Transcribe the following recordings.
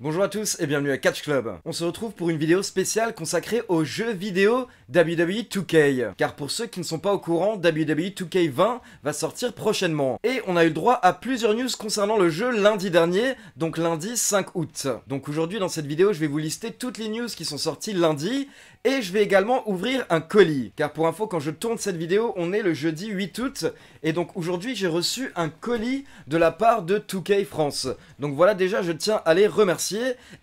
Bonjour à tous et bienvenue à Catch Club. On se retrouve pour une vidéo spéciale consacrée au jeu vidéo WWE 2K. Car pour ceux qui ne sont pas au courant, WWE 2K20 va sortir prochainement. Et on a eu le droit à plusieurs news concernant le jeu lundi dernier, donc lundi 5 août. Donc aujourd'hui dans cette vidéo, je vais vous lister toutes les news qui sont sorties lundi. Et je vais également ouvrir un colis. Car pour info, quand je tourne cette vidéo, on est le jeudi 8 août. Et donc aujourd'hui, j'ai reçu un colis de la part de 2K France. Donc voilà déjà, je tiens à les remercier.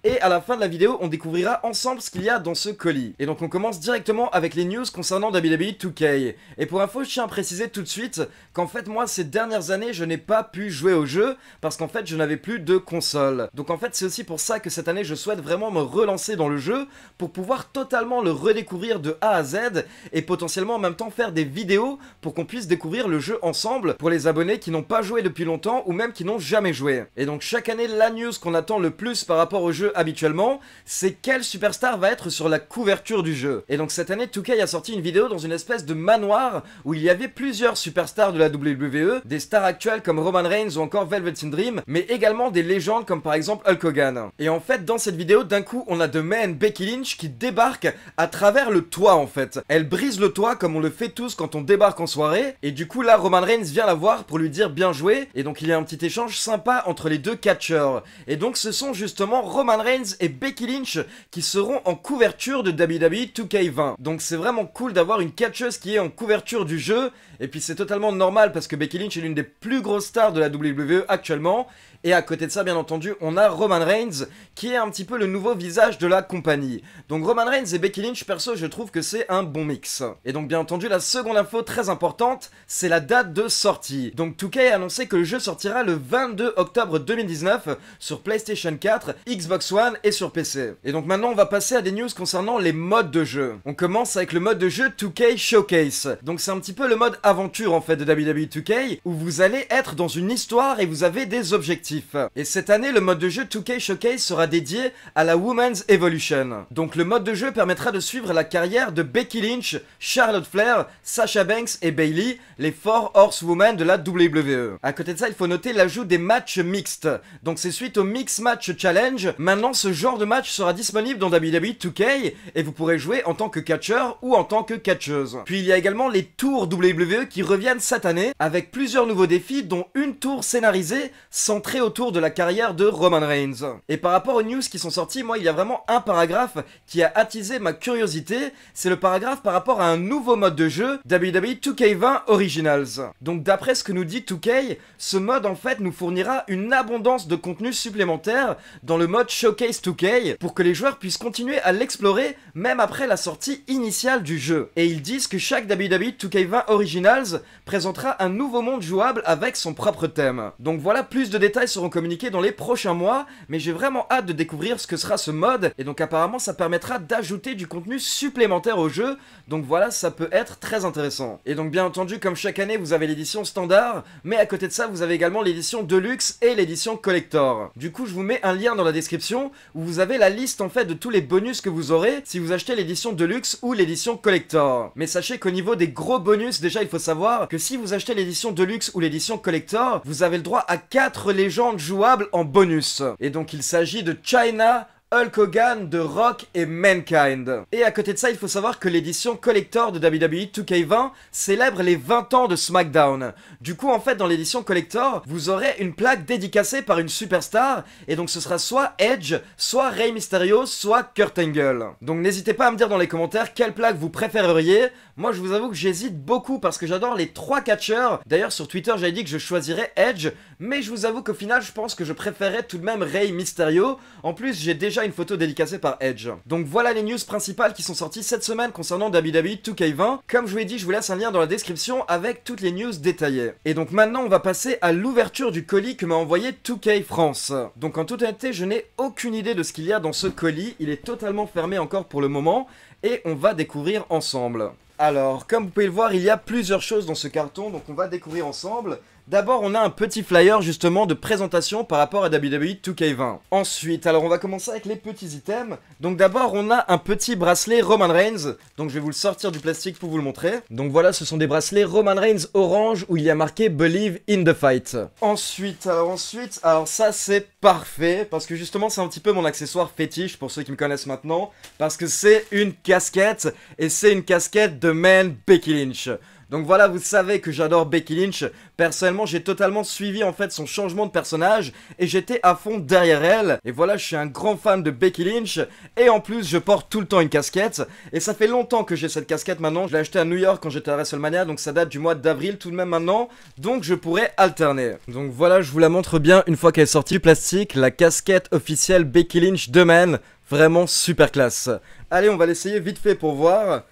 Et à la fin de la vidéo, on découvrira ensemble ce qu'il y a dans ce colis. Et donc on commence directement avec les news concernant WWE 2K. Et pour info, je tiens à préciser tout de suite qu'en fait moi ces dernières années je n'ai pas pu jouer au jeu parce qu'en fait je n'avais plus de console. Donc en fait c'est aussi pour ça que cette année je souhaite vraiment me relancer dans le jeu pour pouvoir totalement le redécouvrir de A à Z et potentiellement en même temps faire des vidéos pour qu'on puisse découvrir le jeu ensemble pour les abonnés qui n'ont pas joué depuis longtemps ou même qui n'ont jamais joué. Et donc chaque année la news qu'on attend le plus par rapport au jeu habituellement, c'est quel superstar va être sur la couverture du jeu. Et donc cette année, 2 a sorti une vidéo dans une espèce de manoir où il y avait plusieurs superstars de la WWE, des stars actuelles comme Roman Reigns ou encore Velvet Dream, mais également des légendes comme par exemple Hulk Hogan. Et en fait, dans cette vidéo, d'un coup, on a de Man Becky Lynch qui débarque à travers le toit en fait. Elle brise le toit comme on le fait tous quand on débarque en soirée, et du coup là, Roman Reigns vient la voir pour lui dire bien joué, et donc il y a un petit échange sympa entre les deux catcheurs. Et donc ce sont justement Roman Reigns et Becky Lynch qui seront en couverture de WWE 2K20. Donc c'est vraiment cool d'avoir une catcheuse qui est en couverture du jeu, et puis c'est totalement normal parce que Becky Lynch est l'une des plus grosses stars de la WWE actuellement, et à côté de ça, bien entendu, on a Roman Reigns, qui est un petit peu le nouveau visage de la compagnie. Donc Roman Reigns et Becky Lynch, perso, je trouve que c'est un bon mix. Et donc, bien entendu, la seconde info très importante, c'est la date de sortie. Donc 2K a annoncé que le jeu sortira le 22 octobre 2019 sur PlayStation 4, Xbox One et sur PC. Et donc maintenant, on va passer à des news concernant les modes de jeu. On commence avec le mode de jeu 2K Showcase. Donc c'est un petit peu le mode aventure en fait de WWE 2K, où vous allez être dans une histoire et vous avez des objectifs. Et cette année, le mode de jeu 2K Showcase sera dédié à la Women's Evolution. Donc le mode de jeu permettra de suivre la carrière de Becky Lynch, Charlotte Flair, Sasha Banks et Bailey, les 4 Horsewomen de la WWE. À côté de ça, il faut noter l'ajout des matchs mixtes. Donc c'est suite au Mix Match Challenge. Maintenant, ce genre de match sera disponible dans WWE 2K et vous pourrez jouer en tant que catcheur ou en tant que catcheuse. Puis il y a également les tours WWE qui reviennent cette année avec plusieurs nouveaux défis dont une tour scénarisée centrée autour de la carrière de Roman Reigns. Et par rapport aux news qui sont sorties, moi, il y a vraiment un paragraphe qui a attisé ma curiosité. C'est le paragraphe par rapport à un nouveau mode de jeu, WWE 2K20 Originals. Donc, d'après ce que nous dit 2K, ce mode, en fait, nous fournira une abondance de contenu supplémentaire dans le mode Showcase 2K pour que les joueurs puissent continuer à l'explorer même après la sortie initiale du jeu. Et ils disent que chaque WWE 2K20 Originals présentera un nouveau monde jouable avec son propre thème. Donc voilà plus de détails seront communiqués dans les prochains mois, mais j'ai vraiment hâte de découvrir ce que sera ce mode, et donc apparemment ça permettra d'ajouter du contenu supplémentaire au jeu, donc voilà, ça peut être très intéressant. Et donc bien entendu, comme chaque année, vous avez l'édition standard, mais à côté de ça, vous avez également l'édition Deluxe et l'édition Collector. Du coup, je vous mets un lien dans la description, où vous avez la liste en fait de tous les bonus que vous aurez si vous achetez l'édition Deluxe ou l'édition Collector. Mais sachez qu'au niveau des gros bonus, déjà il faut savoir que si vous achetez l'édition Deluxe ou l'édition Collector, vous avez le droit à 4 légendes jouable en bonus. Et donc il s'agit de China, Hulk Hogan, de Rock et Mankind. Et à côté de ça, il faut savoir que l'édition collector de WWE 2K20 célèbre les 20 ans de SmackDown. Du coup, en fait, dans l'édition collector, vous aurez une plaque dédicacée par une superstar, et donc ce sera soit Edge, soit Rey Mysterio, soit Kurt Angle. Donc n'hésitez pas à me dire dans les commentaires quelle plaque vous préféreriez. Moi, je vous avoue que j'hésite beaucoup parce que j'adore les trois catcheurs. D'ailleurs, sur Twitter, j'avais dit que je choisirais Edge, mais je vous avoue qu'au final, je pense que je préférais tout de même Rey Mysterio. En plus, j'ai déjà une photo dédicacée par Edge. Donc voilà les news principales qui sont sorties cette semaine concernant WWE 2K20. Comme je vous l'ai dit, je vous laisse un lien dans la description avec toutes les news détaillées. Et donc maintenant, on va passer à l'ouverture du colis que m'a envoyé 2K France. Donc en toute honnêteté, je n'ai aucune idée de ce qu'il y a dans ce colis. Il est totalement fermé encore pour le moment et on va découvrir ensemble. Alors, comme vous pouvez le voir, il y a plusieurs choses dans ce carton, donc on va découvrir ensemble. D'abord, on a un petit flyer justement de présentation par rapport à WWE 2K20. Ensuite, alors on va commencer avec les petits items. Donc d'abord, on a un petit bracelet Roman Reigns. Donc je vais vous le sortir du plastique pour vous le montrer. Donc voilà, ce sont des bracelets Roman Reigns orange où il y a marqué Believe in the Fight. Ensuite, alors ensuite, alors ça c'est parfait parce que justement c'est un petit peu mon accessoire fétiche pour ceux qui me connaissent maintenant parce que c'est une casquette et c'est une casquette de Man Becky Lynch. Donc voilà, vous savez que j'adore Becky Lynch. Personnellement, j'ai totalement suivi en fait son changement de personnage et j'étais à fond derrière elle. Et voilà, je suis un grand fan de Becky Lynch et en plus, je porte tout le temps une casquette et ça fait longtemps que j'ai cette casquette maintenant. Je l'ai achetée à New York quand j'étais à WrestleMania, donc ça date du mois d'avril tout de même maintenant. Donc je pourrais alterner. Donc voilà, je vous la montre bien une fois qu'elle est sortie du plastique, la casquette officielle Becky Lynch de Man. Vraiment super classe. Allez, on va l'essayer vite fait pour voir.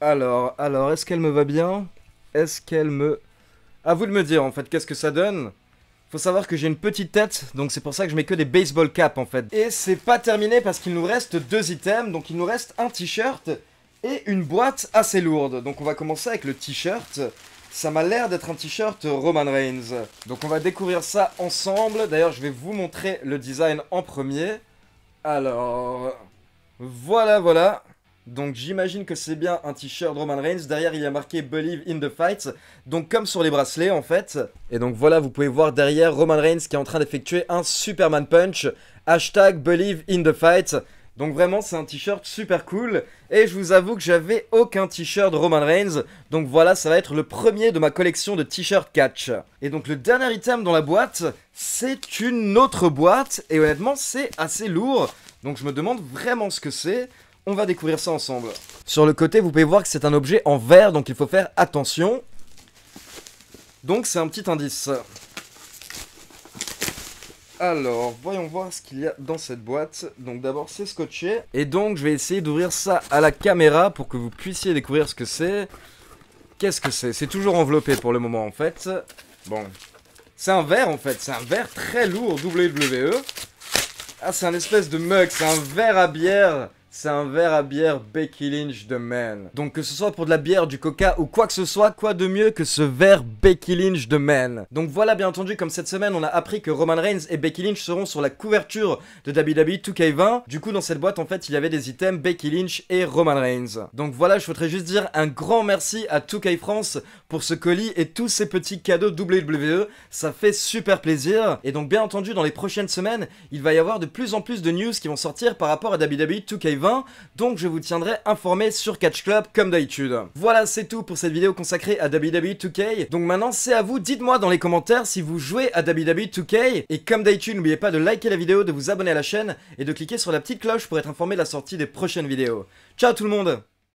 Alors, alors, est-ce qu'elle me va bien est-ce qu'elle me... À vous de me dire en fait, qu'est-ce que ça donne faut savoir que j'ai une petite tête, donc c'est pour ça que je mets que des baseball caps en fait. Et c'est pas terminé parce qu'il nous reste deux items, donc il nous reste un t-shirt et une boîte assez lourde. Donc on va commencer avec le t-shirt. Ça m'a l'air d'être un t-shirt Roman Reigns. Donc on va découvrir ça ensemble. D'ailleurs je vais vous montrer le design en premier. Alors... Voilà, voilà. Donc j'imagine que c'est bien un t-shirt Roman Reigns. Derrière, il y a marqué Believe in the Fight. Donc comme sur les bracelets en fait. Et donc voilà, vous pouvez voir derrière Roman Reigns qui est en train d'effectuer un Superman Punch. Hashtag Believe in the Fight. Donc vraiment, c'est un t-shirt super cool. Et je vous avoue que j'avais aucun t-shirt Roman Reigns. Donc voilà, ça va être le premier de ma collection de t-shirts catch. Et donc le dernier item dans la boîte, c'est une autre boîte. Et honnêtement, c'est assez lourd. Donc je me demande vraiment ce que c'est. On va découvrir ça ensemble. Sur le côté, vous pouvez voir que c'est un objet en verre, donc il faut faire attention. Donc c'est un petit indice. Alors, voyons voir ce qu'il y a dans cette boîte. Donc d'abord, c'est scotché. Et donc, je vais essayer d'ouvrir ça à la caméra pour que vous puissiez découvrir ce que c'est. Qu'est-ce que c'est C'est toujours enveloppé pour le moment, en fait. Bon. C'est un verre, en fait. C'est un verre très lourd WWE. Ah, c'est un espèce de mug. C'est un verre à bière c'est un verre à bière Becky Lynch de Man. Donc que ce soit pour de la bière, du coca ou quoi que ce soit, quoi de mieux que ce verre Becky Lynch de Man. Donc voilà, bien entendu, comme cette semaine, on a appris que Roman Reigns et Becky Lynch seront sur la couverture de WWE 2K20. Du coup, dans cette boîte, en fait, il y avait des items Becky Lynch et Roman Reigns. Donc voilà, je voudrais juste dire un grand merci à 2K France pour ce colis et tous ces petits cadeaux WWE. Ça fait super plaisir. Et donc, bien entendu, dans les prochaines semaines, il va y avoir de plus en plus de news qui vont sortir par rapport à WWE 2K20 donc je vous tiendrai informé sur Catch Club comme d'habitude. Voilà, c'est tout pour cette vidéo consacrée à WWE 2K. Donc maintenant, c'est à vous, dites-moi dans les commentaires si vous jouez à WWE 2K. Et comme d'habitude, n'oubliez pas de liker la vidéo, de vous abonner à la chaîne et de cliquer sur la petite cloche pour être informé de la sortie des prochaines vidéos. Ciao tout le monde